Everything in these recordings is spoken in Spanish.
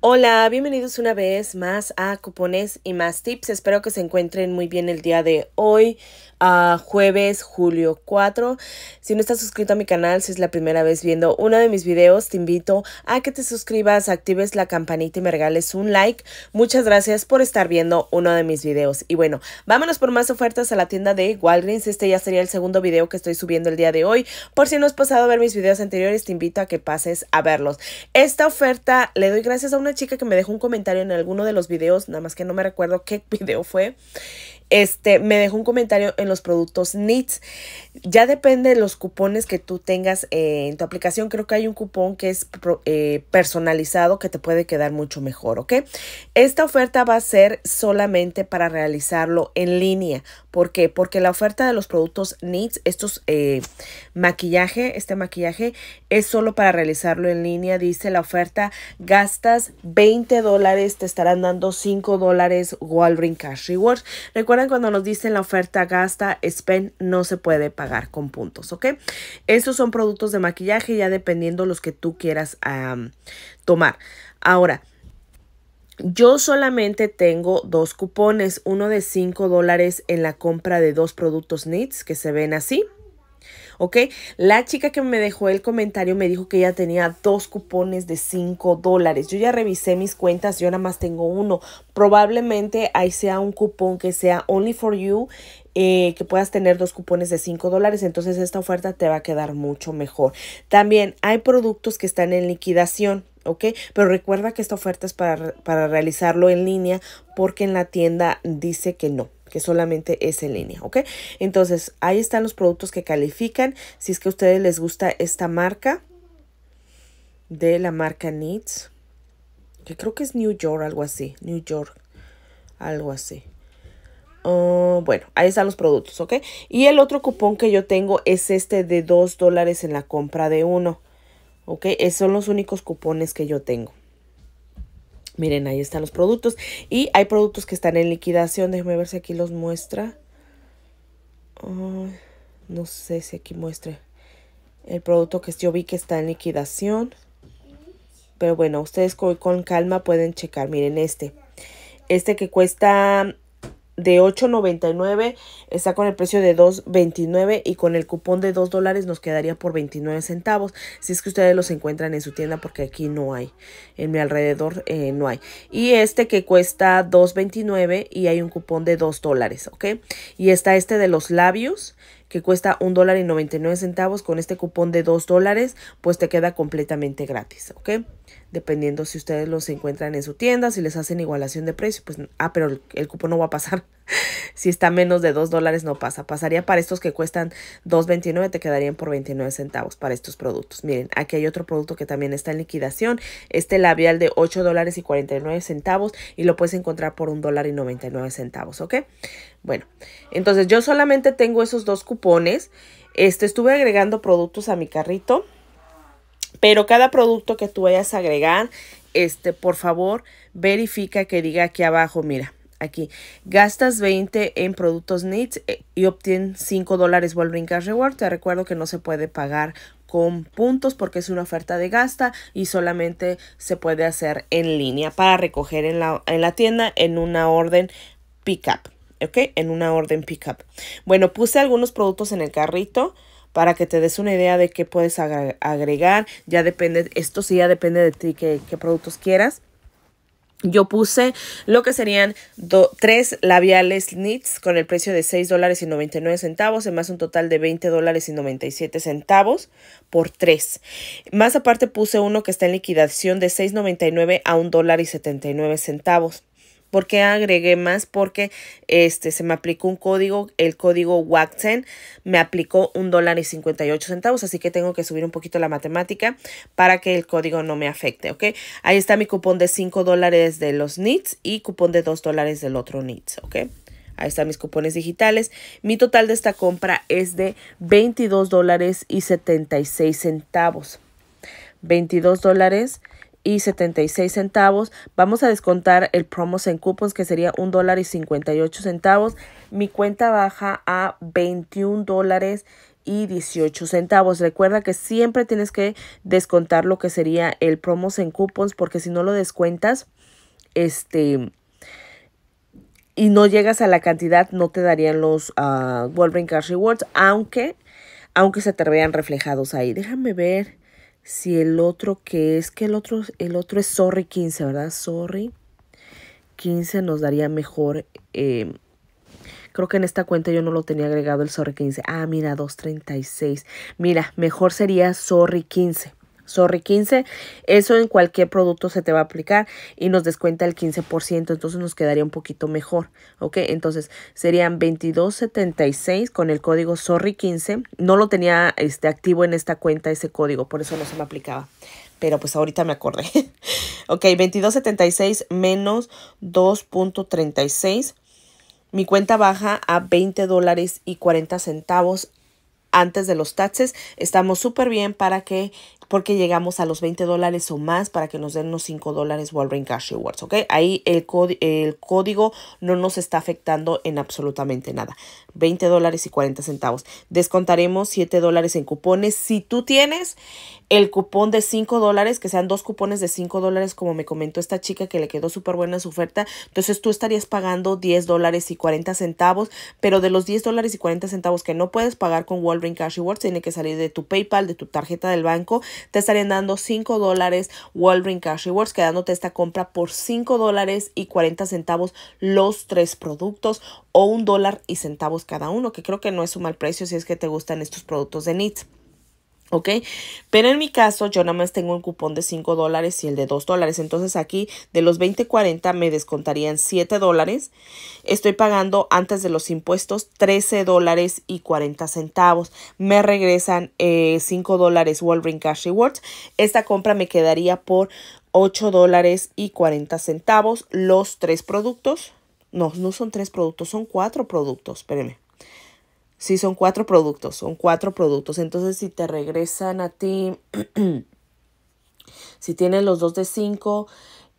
Hola, bienvenidos una vez más a Cupones y más tips. Espero que se encuentren muy bien el día de hoy, ah, jueves, julio 4. Si no estás suscrito a mi canal, si es la primera vez viendo uno de mis videos, te invito a que te suscribas, actives la campanita y me regales un like. Muchas gracias por estar viendo uno de mis videos. Y bueno, vámonos por más ofertas a la tienda de Walgreens. Este ya sería el segundo video que estoy subiendo el día de hoy. Por si no has pasado a ver mis videos anteriores, te invito a que pases a verlos. Esta oferta le doy gracias a una chica que me dejó un comentario en alguno de los videos, nada más que no me recuerdo qué video fue, este, me dejó un comentario en los productos NITS. Ya depende de los cupones que tú tengas eh, en tu aplicación. Creo que hay un cupón que es eh, personalizado que te puede quedar mucho mejor, ¿ok? Esta oferta va a ser solamente para realizarlo en línea. ¿Por qué? Porque la oferta de los productos NITS, estos eh, maquillaje, este maquillaje es solo para realizarlo en línea. Dice la oferta, gastas 20 dólares, te estarán dando 5 dólares Walgreens Cash Rewards. Recuerda cuando nos dicen la oferta gasta, spend, no se puede pagar con puntos, ¿ok? Estos son productos de maquillaje ya dependiendo los que tú quieras tomar. Ahora, yo solamente tengo dos cupones, uno de 5 dólares en la compra de dos productos NITS que se ven así ¿ok? La chica que me dejó el comentario me dijo que ella tenía dos cupones de 5 dólares. Yo ya revisé mis cuentas, yo nada más tengo uno. Probablemente ahí sea un cupón que sea Only for You eh, que puedas tener dos cupones de 5 dólares, entonces esta oferta te va a quedar mucho mejor. También hay productos que están en liquidación. ¿ok? Pero recuerda que esta oferta es para realizarlo en línea porque en la tienda dice que no, que solamente es en línea, ¿ok? Entonces, ahí están los productos que califican. Si es que a ustedes les gusta esta marca, de la marca Needs, que creo que es New York, algo así, New York, algo así. Ah, bueno, ahí están los productos, ¿ok? Y el otro cupón que yo tengo es este de 2 dólares en la compra de uno, ¿ok? Esos son los únicos cupones que yo tengo. Miren, ahí están los productos. Y hay productos que están en liquidación. Déjenme ver si aquí los muestra. no sé si aquí muestre El producto que yo vi que está en liquidación. Pero bueno, ustedes con calma pueden checar. Miren este. Este que cuesta de 8.99 está con el precio de 2.29 y con el cupón de 2 dólares nos quedaría por 29 centavos si es que ustedes los encuentran en su tienda porque aquí no hay en mi alrededor eh, no hay y este que cuesta 2.29 y hay un cupón de 2 dólares ok y está este de los labios que cuesta un dólar y 99 centavos, con este cupón de 2 dólares, pues te queda completamente gratis, ¿ok? Dependiendo si ustedes los encuentran en su tienda, si les hacen igualación de precio, pues, ah, pero el cupón no va a pasar si está menos de 2 dólares no pasa. Pasaría para estos que cuestan 2.29, te quedarían por 29 centavos para estos productos. Miren, aquí hay otro producto que también está en liquidación. Este labial de 8 dólares y 49 centavos y lo puedes encontrar por $1.99. dólar y 99 centavos, ¿ok? Bueno, entonces yo solamente tengo esos dos cupones. Este, estuve agregando productos a mi carrito. Pero cada producto que tú vayas a agregar, este, por favor, verifica que diga aquí abajo, mira, aquí. Gastas 20 en productos needs eh, y obtienes 5 dólares Wolverine Cash Reward. Te recuerdo que no se puede pagar con puntos porque es una oferta de gasta y solamente se puede hacer en línea para recoger en la, en la tienda en una orden pickup. ¿Ok? En una orden pickup. Bueno, puse algunos productos en el carrito para que te des una idea de qué puedes agregar. Ya depende, esto sí ya depende de ti, qué productos quieras. Yo puse lo que serían tres labiales NITS con el precio de 6 dólares y 99 centavos, más un total de 20 dólares y 97 centavos por tres. Más aparte puse uno que está en liquidación de 6.99 a $1.79. dólar y 79 centavos. ¿Por qué agregué más? Porque este, se me aplicó un código, el código WAXEN me aplicó un dólar y 58 centavos, así que tengo que subir un poquito la matemática para que el código no me afecte, ¿ok? Ahí está mi cupón de 5 dólares de los NITS y cupón de 2 dólares del otro NITS, ¿ok? Ahí están mis cupones digitales. Mi total de esta compra es de 22 dólares y 76 centavos. 22 dólares y 76 centavos. Vamos a descontar el promos en cupons que sería un dólar y 58 centavos. Mi cuenta baja a 21 dólares y 18 centavos. Recuerda que siempre tienes que descontar lo que sería el promos en cupons porque si no lo descuentas, este y no llegas a la cantidad, no te darían los uh, ah, Wolverine Cash Rewards, aunque aunque se te vean reflejados ahí. Déjame ver si el otro que es que el otro el otro es sorry 15, ¿verdad? Sorry 15 nos daría mejor eh, Creo que en esta cuenta yo no lo tenía agregado el sorry 15. Ah, mira, 236. Mira, mejor sería sorry 15. Sorry 15, eso en cualquier producto se te va a aplicar y nos descuenta el 15%, entonces nos quedaría un poquito mejor, ¿ok? Entonces serían 22.76 con el código Sorry 15, no lo tenía este, activo en esta cuenta ese código, por eso no se me aplicaba, pero pues ahorita me acordé. ok, 22.76 menos 2.36. Mi cuenta baja a 20 dólares y 40 centavos antes de los taxes. Estamos súper bien para que porque llegamos a los 20 dólares o más para que nos den los 5 dólares Walgreens Cash Rewards, ¿ok? Ahí el, el código no nos está afectando en absolutamente nada. 20 dólares y 40 centavos. Descontaremos 7 dólares en cupones. Si tú tienes el cupón de 5 dólares, que sean dos cupones de 5 dólares, como me comentó esta chica que le quedó súper buena su oferta, entonces tú estarías pagando 10 dólares y 40 centavos, pero de los 10 dólares y 40 centavos que no puedes pagar con Walgreens Cash Rewards, tiene que salir de tu PayPal, de tu tarjeta del banco te estarían dando 5 dólares Walgreens Cash Rewards, quedándote esta compra por 5 dólares y 40 centavos los tres productos o un dólar y centavos cada uno, que creo que no es un mal precio si es que te gustan estos productos de Needs. ¿Ok? Pero en mi caso, yo nada más tengo un cupón de 5 dólares y el de 2 dólares. Entonces aquí de los 20.40 me descontarían 7 dólares. Estoy pagando antes de los impuestos 13 dólares y 40 centavos. Me regresan 5 eh, dólares Wolverine Cash Rewards. Esta compra me quedaría por 8 dólares y 40 centavos los tres productos. No, no son tres productos, son cuatro productos. Espérenme. Sí, son cuatro productos, son cuatro productos. Entonces, si te regresan a ti, si tienes los dos de cinco,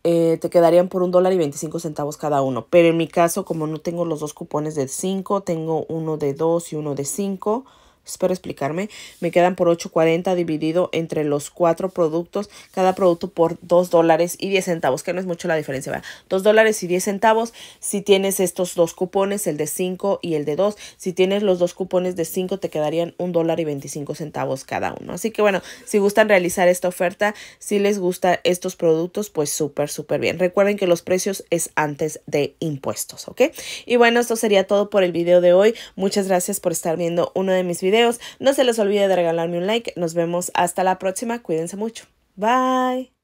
eh, te quedarían por un dólar y 25 centavos cada uno. Pero en mi caso, como no tengo los dos cupones de cinco, tengo uno de dos y uno de cinco espero explicarme, me quedan por 8.40 dividido entre los cuatro productos, cada producto por 2 dólares y 10 centavos, que no es mucho la diferencia, ¿verdad? 2 dólares y 10 centavos si tienes estos dos cupones, el de 5 y el de 2. Si tienes los dos cupones de 5 te quedarían 1 dólar y 25 centavos cada uno. Así que bueno, si gustan realizar esta oferta, si les gustan estos productos, pues súper, súper bien. Recuerden que los precios es antes de impuestos, ¿ok? Y bueno, esto sería todo por el video de hoy. Muchas gracias por estar viendo uno de mis videos no se les olvide de regalarme un like. Nos vemos hasta la próxima. Cuídense mucho. Bye.